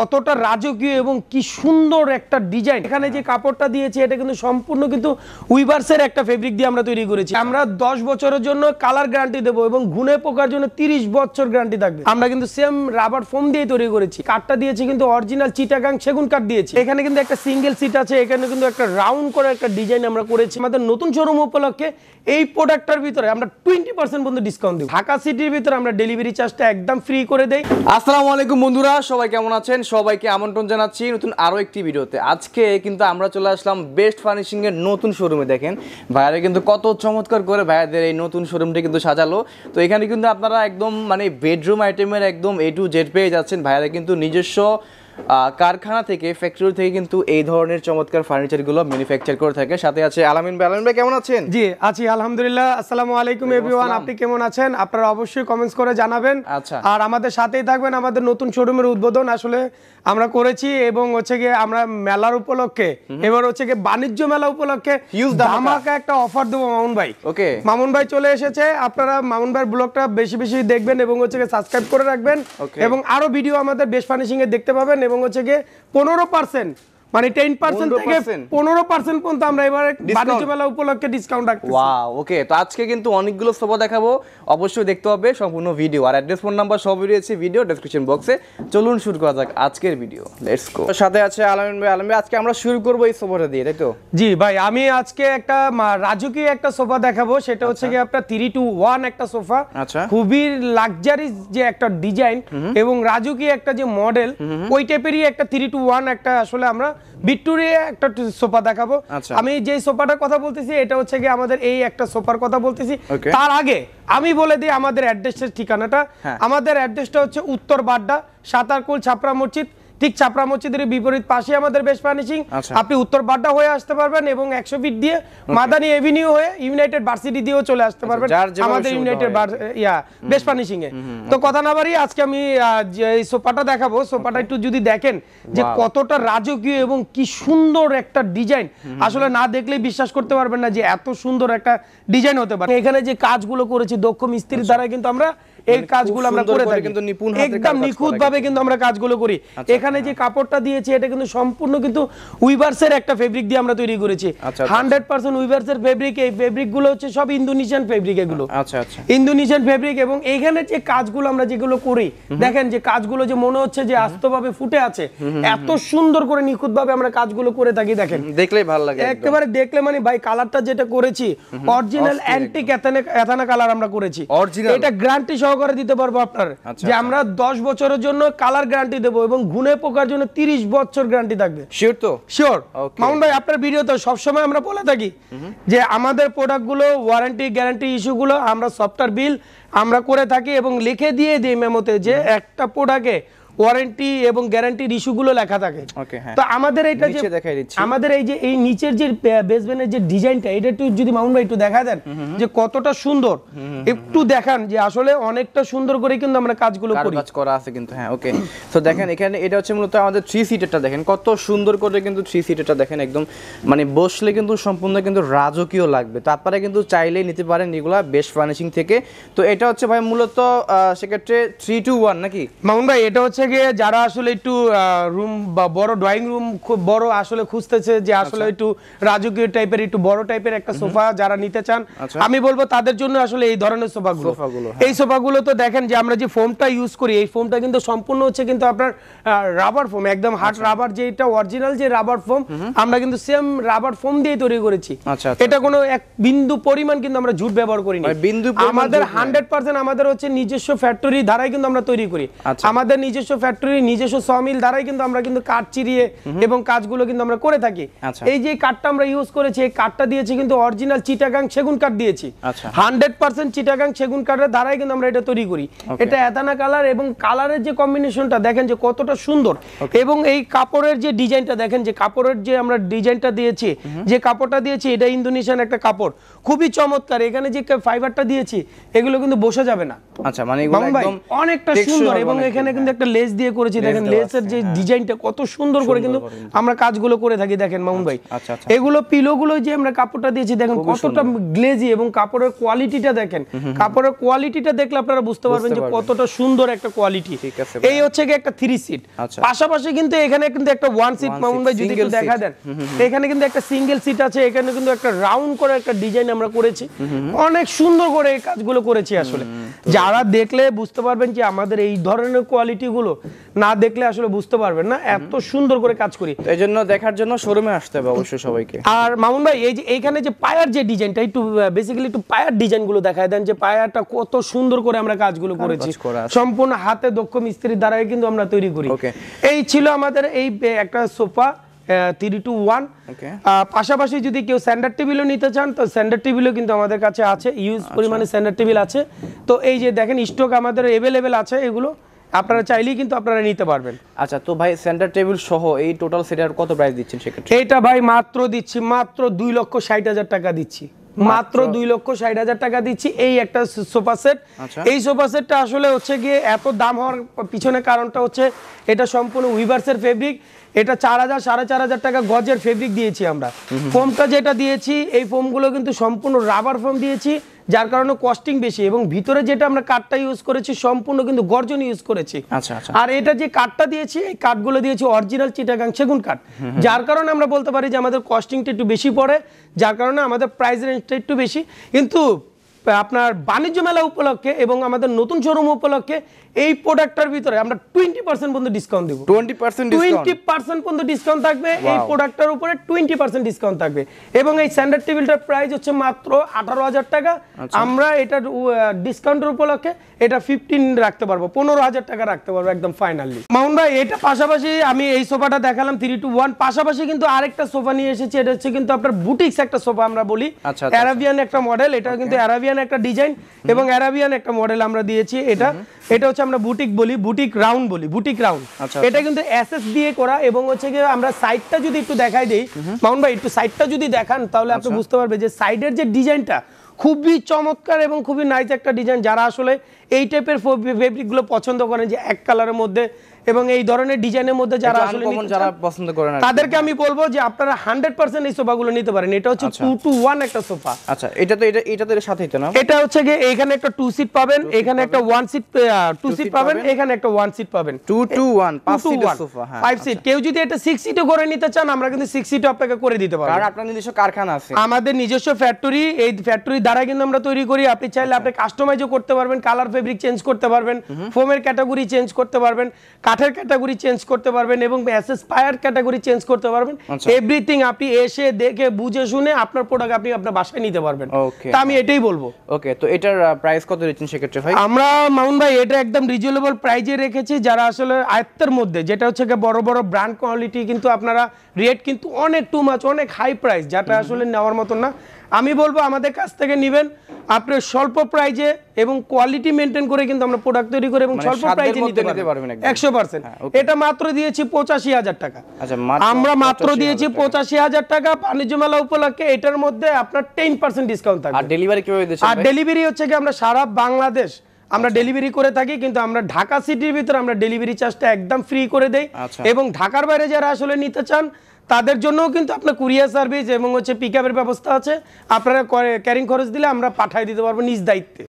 কতটা রাজকীয় এবং কি সুন্দর একটা ডিজাইন এখানে যে কাপড়টা দিয়েছে এটা কিন্তু সম্পূর্ণ কিন্তু উইভার্সের একটা ফেব্রিক দিয়ে আমরা তৈরি করেছি আমরা দশ বছরের জন্য কালার গ্যারান্টি দেবো এবং ঘুনে পোকার জন্য তিরিশ বছর গ্যারান্টি থাকবে আমরা কিন্তু সেম রাবার ফোম দিয়ে তৈরি করেছি কাঠটা দিয়েছি কিন্তু অরিজিনাল চিটাগাং সেগুন কাঠ দিয়েছি এখানে কিন্তু একটা সিঙ্গেল সিট আছে এখানে কিন্তু একটা রাউন্ড করে একটা ডিজাইন আমরা করেছি আমাদের নতুন শোরুম উপলক্ষে এই প্রোডাক্টটার ভিতরে আমরা টোয়েন্টি পার্সেন্ট পর্যন্ত ডিসকাউন্ট দিই ঢাকা সিটির ভিতরে আমরা ডেলিভারি চার্জটা একদম ফ্রি করে দেই আসসালামু আলাইকুম বন্ধুরা সবাই কেমন আছেন সবাইকে আমন্ত্রণ জানাচ্ছি নতুন আরও একটি ভিডিওতে আজকে কিন্তু আমরা চলে আসলাম বেস্ট ফার্নিশিংয়ের নতুন শোরুমে দেখেন ভাইয়ারা কিন্তু কত চমৎকার করে ভাইয়াদের এই নতুন শোরুমটি কিন্তু সাজালো তো এখানে কিন্তু আপনারা একদম মানে বেডরুম আইটেমের একদম এ টু জেড পেয়ে যাচ্ছেন ভাইয়ারা কিন্তু নিজস্ব কারখানা থেকে ফ্যাক্টরি থেকে কিন্তু এই ধরনের চমৎকার ফার্নিচারগুলো ম্যানুফ্যাকচার করে থাকে সাথে আছে আলামিন ভাই আলামিন ভাই কেমন আছেন জি আছি আলহামদুলিল্লাহ আসসালামু আলাইকুম এভরিওয়ান আপনি কেমন আছেন আপনারা অবশ্যই কমেন্টস করে জানাবেন আচ্ছা আর আমাদের সাথেই থাকবেন আমাদের নতুন শোরুমের উদ্বোধন আসলে আমরা করেছি এবং হচ্ছে গিয়ে আমরা মেলার উপলক্ষে এবার হচ্ছে গিয়ে বাণিজ্য মেলা উপলক্ষে আমাকে একটা অফার দেবো মামুন ভাই ওকে মামুন ভাই চলে এসেছে আপনারা মামুন ভাইয়ের ব্লগটা বেশি বেশি দেখবেন এবং হচ্ছে গিয়ে সাবস্ক্রাইব করে রাখবেন এবং আরো ভিডিও আমাদের বেশ ফার্নিশিং এ দেখতে পাবেন এবং হচ্ছে গিয়ে পনেরো পার্সেন্ট মানে 10% থেকে 15% পর্যন্ত আমরা এবারে বাণিজ্য মেলা উপলক্ষে ডিসকাউন্ট রাখছি ওয়া ওকে তো আজকে কিন্তু অনেকগুলো সোফা দেখাবো অবশ্যই দেখতে হবে সম্পূর্ণ ভিডিও আর অ্যাড্রেস ফোন নাম্বার সব রয়েছে ভিডিও ডেসক্রিপশন বক্সে চলুন শুরু করা যাক আজকের ভিডিও লেটস গো সাথে আছে আলমিন ভাই আলমিন আজকে আমরা শুরু করব এই সোফাটা দিয়ে তাই তো জি ভাই আমি আজকে একটা রাজকীয় একটা সোফা দেখাবো সেটা হচ্ছে কি আচ্ছা। আপনার 3 টু 1 একটা সোফা আচ্ছা খুবই লাক্সারি যে একটা ডিজাইন এবং রাজকীয় একটা যে মডেল ওই টাইপেরই একটা 3 টু 1 একটা আসলে আমরা ভিক্টোরিয়া একটা সোফা দেখাবো আচ্ছা। আমি যে সোফাটার কথা বলতেছি এটা হচ্ছে গিয়ে আমাদের এই একটা সোফার কথা বলতেছি তার আগে আমি বলে দিই আমাদের অ্যাড্রেসের ঠিকানাটা হ্যাঁ। আমাদের অ্যাড্রেসটা হচ্ছে উত্তর বাড্ডা সাতারকুল ছাপড়া মসজিদ ঠিক ছাপড়া মসজিদের বিপরীত পাশে আমাদের বেশ ফার্নিশিং আচ্ছা। আপনি উত্তর বাড্ডা হয়ে আসতে পারবেন এবং একশো ফিট দিয়ে মাদানি এভিনিউ হয়ে ইউনাইটেড ভার্সিটি দিয়েও চলে আসতে আচ্ছা, পারবেন আমাদের ইউনাইটেড ইয়া বেশ ফার্নিশিং এ তো কথা না বাড়ি আজকে আমি এই সোফাটা দেখাবো সোফাটা একটু যদি দেখেন যে কতটা রাজকীয় এবং কি সুন্দর একটা ডিজাইন আসলে না দেখলেই বিশ্বাস করতে পারবেন না যে এত সুন্দর একটা ডিজাইন হতে পারে এখানে যে কাজগুলো করেছি দক্ষ মিস্ত্রির আচ্ছা। দ্বারা কিন্তু আমরা এই মানে কাজগুলো আমরা করে থাকি কিন্তু নিপুণ একদম নিখুঁত ভাবে কিন্তু আমরা কাজগুলো করি আচ্ছা, আচ্ছা, আচ্ছা। এখানে যে কাপড়টা দিয়েছি এটা কিন্তু সম্পূর্ণ কিন্তু উইভার্সের একটা ফেব্রিক দিয়ে আমরা তৈরি করেছি 100% উইভার্সের ফেব্রিক এই ফেব্রিক গুলো হচ্ছে সব ইন্দোনেশিয়ান ফেব্রিক এগুলো আচ্ছা আচ্ছা ইন্দোনেশিয়ান ফেব্রিক এবং এখানে যে কাজগুলো আমরা যেগুলো করি দেখেন যে কাজগুলো যে মনে হচ্ছে যে আস্তভাবে ফুটে আছে এত সুন্দর করে নিখুঁত ভাবে আমরা কাজগুলো করে থাকি দেখেন দেখলেই ভালো লাগে একেবারে দেখলে মানে ভাই কালারটা যেটা করেছি অরিজিনাল অ্যান্টিক এথানা কালার আমরা করেছি এটা গ্যারান্টি সহ করে দিতে পারবো আপনার আচ্ছা, যে আচ্ছা। আমরা দশ বছরের জন্য কালার গ্যারান্টি দেবো এবং ঘুনে পোকার জন্য তিরিশ বছর গ্যারান্টি থাকবে শিওর তো শিওর মামুন ভাই আপনার ভিডিও তো সবসময় আমরা বলে থাকি যে আমাদের প্রোডাক্ট গুলো ওয়ারেন্টি গ্যারান্টি ইস্যুগুলো আমরা সফটওয়্যার বিল আমরা করে থাকি এবং লিখে দিয়ে দিই মেমোতে যে একটা প্রোডাক্টে ওয়ারেন্টি এবং গ্যারান্টির ইস্যুগুলো লেখা থাকে হ্যাঁ। তো আমাদের এটা যে আমাদের এই যে এই নিচের যে বেসবেনের যে ডিজাইনটা এটা একটু যদি মাউন্ট ভাই একটু দেখা দেন যে কতটা সুন্দর একটু দেখান যে আসলে অনেকটা সুন্দর করে কিন্তু আমরা কাজগুলো করি কাজ করা আছে কিন্তু হ্যাঁ ওকে তো দেখেন এখানে এটা হচ্ছে মূলত আমাদের থ্রি সিটারটা দেখেন কত সুন্দর করে কিন্তু থ্রি সিটারটা দেখেন একদম মানে বসলে কিন্তু সম্পূর্ণ কিন্তু রাজকীয় লাগবে তো আপনারা কিন্তু চাইলেই নিতে পারেন এগুলো বেশ ফার্নিশিং থেকে তো এটা হচ্ছে ভাই মূলত সেক্ষেত্রে থ্রি টু ওয়ান নাকি মাউন্ট ভাই এটা হচ্ছে গিয়ে যারা আসলে একটু রুম বা বড় ড্রয়িং রুম খুব বড় আসলে খুঁজতেছে যে আসলে আচ্ছা। একটু রাজকীয় টাইপের একটু বড় টাইপের একটা সোফা যারা নিতে চান আচ্ছা। আমি বলবো তাদের জন্য আসলে এই ধরনের সোফাগুলো হ্যাঁ। এই সোফাগুলো তো দেখেন যে আমরা যে ফোমটা ইউজ করি এই ফোমটা কিন্তু সম্পূর্ণ হচ্ছে কিন্তু আপনার রাবার ফোম একদম হার্ড আচ্ছা। রাবার যেটা অরিজিনাল যে রাবার ফোম আমরা কিন্তু সেম রাবার ফোম দিয়ে তৈরি করেছি এটা কোনো এক বিন্দু পরিমাণ কিন্তু আমরা ঝুট ব্যবহার করি না বিন্দু আমাদের 100% আমাদের হচ্ছে নিজস্ব ফ্যাক্টরি দ্বারাই কিন্তু আমরা তৈরি করি আমাদের নিজস্ব ফ্যাক্টরি নিজস্ব সমিল দ্বারাই কিন্তু আমরা কিন্তু কাঠ চিরিয়ে এবং কাজগুলো কিন্তু আমরা করে থাকি আচ্ছা। এই যে কাঠটা আমরা ইউজ করেছি এই কাঠটা দিয়েছি কিন্তু অরিজিনাল চিটাগাং সেগুন কাঠ দিয়েছি হান্ড্রেড আচ্ছা। পার্সেন্ট চিটাগাং সেগুন কাঠের দ্বারাই কিন্তু আমরা এটা তৈরি করি এটা এতানা কালার এবং কালারের যে কম্বিনেশনটা দেখেন যে কতটা সুন্দর এবং এই কাপড়ের যে ডিজাইনটা দেখেন যে কাপড়ের যে আমরা ডিজাইনটা দিয়েছি যে কাপড়টা দিয়েছি এটা ইন্দোনেশিয়ান একটা কাপড় খুবই চমৎকার এখানে যে ফাইবারটা দিয়েছি এগুলো কিন্তু বসে যাবে না আচ্ছা মানে অনেকটা সুন্দর এবং এখানে কিন্তু একটা হ্যাঁ। লেস দিয়ে করেছি দেখেন লেসের যে হ্যাঁ। ডিজাইনটা কত সুন্দর করে কিন্তু আমরা কাজগুলো করে থাকি দেখেন মামুন আচ্ছা, ভাই আচ্ছা, আচ্ছা। এগুলো পিলোগুলো যে আমরা কাপড়টা দিয়েছি দেখেন কতটা গ্লেজি এবং কাপড়ের কোয়ালিটিটা দেখেন কাপড়ের কোয়ালিটিটা দেখলে আপনারা বুঝতে পারবেন যে কতটা সুন্দর একটা কোয়ালিটি এই হচ্ছে কি একটা থ্রি সিট পাশাপাশি কিন্তু এখানে কিন্তু একটা ওয়ান সিট মামুন ভাই যদি কেউ দেখা দেন এখানে কিন্তু একটা সিঙ্গেল সিট আছে এখানে কিন্তু একটা রাউন্ড করে একটা ডিজাইন আমরা করেছি অনেক সুন্দর করে এই কাজগুলো করেছি আসলে যারা দেখলে বুঝতে পারবেন যে আমাদের এই ধরনের কোয়ালিটি গুলো না দেখলে আসলে বুঝতে পারবেন না এত সুন্দর করে কাজ করি এই জন্য দেখার জন্য শোরুমে আসতে হবে অবশ্যই সবাইকে আর মামুন ভাই এই যে এইখানে যে পায়ার যে ডিজাইনটা একটু বেসিক্যালি একটু পায়ার ডিজাইনগুলো দেখায় দেন যে পায়ারটা কত সুন্দর করে আমরা কাজগুলো করেছি সম্পূর্ণ হাতে দক্ষ মিস্ত্রির দ্বারাই কিন্তু আমরা তৈরি করি এই ছিল আমাদের এই একটা সোফা থ্রি টু ওয়ান পাশাপাশি যদি কেউ স্যান্ডার টেবিলও নিতে চান তো স্যান্ডার টেবিলও কিন্তু আমাদের কাছে আছে ইউজ আচ্ছা। পরিমাণে স্যান্ডার টেবিল আছে তো এই যে দেখেন স্টক আমাদের এভেলেবেল আছে এগুলো আপনারা চাইলেই কিন্তু আপনারা নিতে পারবেন আচ্ছা তো ভাই সেন্টার টেবিল সহ এই টোটাল সেটার কত প্রাইস দিচ্ছেন সেক্ষেত্রে এটা ভাই মাত্র দিচ্ছি মাত্র দুই লক্ষ ষাট হাজার টাকা দিচ্ছি মাত্র দুই লক্ষ ষাট হাজার টাকা দিচ্ছি এই একটা সোফা আচ্ছা। সেট এই সোফা সেটটা আসলে হচ্ছে গিয়ে এত দাম হওয়ার পিছনে কারণটা হচ্ছে এটা সম্পূর্ণ উইভার্সের ফেব্রিক এটা চার হাজার সাড়ে চার হাজার টাকা গজের ফেব্রিক দিয়েছি আমরা ফোমটা যেটা দিয়েছি এই ফোমগুলো কিন্তু সম্পূর্ণ রাবার ফোম দিয়েছি যার কারণে কস্টিং বেশি এবং ভিতরে যেটা আমরা কাঠটা ইউজ করেছি সম্পূর্ণ কিন্তু গর্জন ইউজ করেছি আচ্ছা, আচ্ছা। আর এটা যে কাঠটা দিয়েছি এই কাঠগুলো দিয়েছি অরিজিনাল চিটাগাং সেগুন কাঠ যার কারণে আমরা বলতে পারি যে আমাদের কস্টিংটা একটু বেশি পড়ে যার কারণে আমাদের প্রাইস রেঞ্জটা একটু বেশি কিন্তু আপনার বাণিজ্য মেলা উপলক্ষে এবং আমাদের নতুন শোরুম উপলক্ষে এই প্রোডাক্টটার ভিতরে আমরা টোয়েন্টি পার্সেন্ট পর্যন্ত ডিসকাউন্ট দিব 20% ডিসকাউন্ট 20% পর্যন্ত ডিসকাউন্ট থাকবে এই প্রোডাক্টটার উপরে 20% পার্সেন্ট ডিসকাউন্ট থাকবে এবং এই স্ট্যান্ডার্ড টেবিলটার প্রাইস হচ্ছে মাত্র আঠারো হাজার টাকা আচ্ছা। আমরা এটা ডিসকাউন্টের উপলক্ষে এটা ফিফটিন রাখতে পারবো পনেরো হাজার টাকা রাখতে পারবো একদম ফাইনালি মাউন ভাই এটা পাশাপাশি আমি এই সোফাটা দেখালাম থ্রি টু ওয়ান পাশাপাশি কিন্তু আরেকটা সোফা নিয়ে এসেছি এটা হচ্ছে কিন্তু আপনার বুটিক্স একটা সোফা আমরা বলি আরাবিয়ান আচ্ছা, আচ্ছা, একটা মডেল এটা কিন্তু আরাবিয়ান একটা ডিজাইন এবং আরাবিয়ান একটা মডেল আমরা দিয়েছি এটা এটা হচ্ছে আমরা বুটিক বলি বুটিক রাউন্ড বলি বুটিক রাউন্ড আচ্ছা, এটা আচ্ছা। কিন্তু এসএস দিয়ে করা এবং হচ্ছে গিয়ে আমরা সাইডটা যদি একটু দেখাই দেই মাউন্ট ভাই একটু সাইডটা যদি দেখান তাহলে আপনি আচ্ছা। বুঝতে পারবে যে সাইডের যে ডিজাইনটা খুবই চমৎকার এবং খুবই নাইস একটা ডিজাইন যারা আসলে এই টাইপের ফেব্রিকগুলো পছন্দ করেন যে এক কালারের মধ্যে এবং এই ধরনের ডিজাইনের মধ্যে যারা আসলে যারা পছন্দ করে না তাদেরকে আমি বলবো যে আপনারা 100% এই সোফাগুলো নিতে পারেন এটা হচ্ছে 2 টু 1 একটা সোফা আচ্ছা এটা তো এটা এটা তো এর সাথেই তো না এটা হচ্ছে যে এখানে একটা 2 সিট পাবেন এখানে একটা 1 সিট 2 সিট পাবেন এখানে একটা 1 সিট পাবেন 2 টু 1 5 সিট সোফা হ্যাঁ 5 সিট আচ্ছা। কেউ যদি এটা 6 সিটও করে নিতে চান আমরা কিন্তু 6 সিটও আপনাকে করে দিতে পারব কারণ আপনার নিজস্ব কারখানা আছে আমাদের নিজস্ব ফ্যাক্টরি এই ফ্যাক্টরি দ্বারা কিন্তু আমরা তৈরি করি আপনি চাইলে আচ্ছা। আপনি কাস্টমাইজও করতে পারবেন কালার ফেব্রিক চেঞ্জ করতে পারবেন ফোমের ক্যাটাগরি চেঞ্জ করতে পারবেন কাঠের ক্যাটাগরি চেঞ্জ করতে পারবেন এবং অ্যাসেস পায়ার ক্যাটাগরি চেঞ্জ করতে পারবেন এভরিথিং আচ্ছা। আপনি এসে দেখে বুঝে শুনে আপনার প্রোডাক্ট আপনি আপনার বাসায় নিতে পারবেন তা আমি এটাই বলবো ওকে তো এটার প্রাইস কত দিচ্ছেন সেক্ষেত্রে ভাই আমরা মামুন ভাই এটা একদম রিজনেবল প্রাইজে রেখেছি যারা আসলে আয়ত্তের মধ্যে যেটা হচ্ছে বড় বড় ব্র্যান্ড কোয়ালিটি কিন্তু আপনারা রেট কিন্তু অনেক টু মাছ অনেক হাই প্রাইস যেটা আসলে নেওয়ার মতন না আমি বলবো আমাদের কাছ থেকে নেবেন আপনি স্বল্প প্রাইজে এবং কোয়ালিটি মেনটেন করে কিন্তু আমরা প্রোডাক্ট তৈরি করে এবং মানে স্বল্প প্রাইজে নিতে পারবেন একশো পার্সেন্ট হ্যাঁ, এটা মাত্র দিয়েছি পঁচাশি হাজার টাকা আচ্ছা, আমরা মাত্র দিয়েছি পঁচাশি হাজার টাকা বাণিজ্য মেলা উপলক্ষে এটার মধ্যে আপনার টেন পার্সেন্ট ডিসকাউন্ট থাকবে ডেলিভারি কিভাবে আর ডেলিভারি হচ্ছে কি আমরা সারা বাংলাদেশ আমরা ডেলিভারি আচ্ছা। করে থাকি কিন্তু আমরা ঢাকা সিটির ভিতরে আমরা ডেলিভারি চার্জটা একদম ফ্রি করে দেই আচ্ছা। এবং ঢাকার বাইরে যারা আসলে নিতে চান তাদের জন্যও কিন্তু আপনার কুরিয়ার সার্ভিস এবং হচ্ছে পিক ব্যবস্থা আছে আপনারা ক্যারিং খরচ দিলে আমরা পাঠিয়ে দিতে পারবো নিজ দায়িত্বে